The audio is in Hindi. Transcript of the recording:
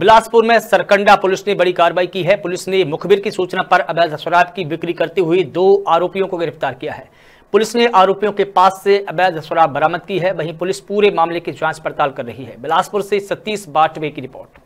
बिलासपुर में सरकंडा पुलिस ने बड़ी कार्रवाई की है पुलिस ने मुखबिर की सूचना पर अवैध शराब की बिक्री करते हुए दो आरोपियों को गिरफ्तार किया है पुलिस ने आरोपियों के पास से अवैध शराब बरामद की है वहीं पुलिस पूरे मामले की जांच पड़ताल कर रही है बिलासपुर से सतीश बाटवे की रिपोर्ट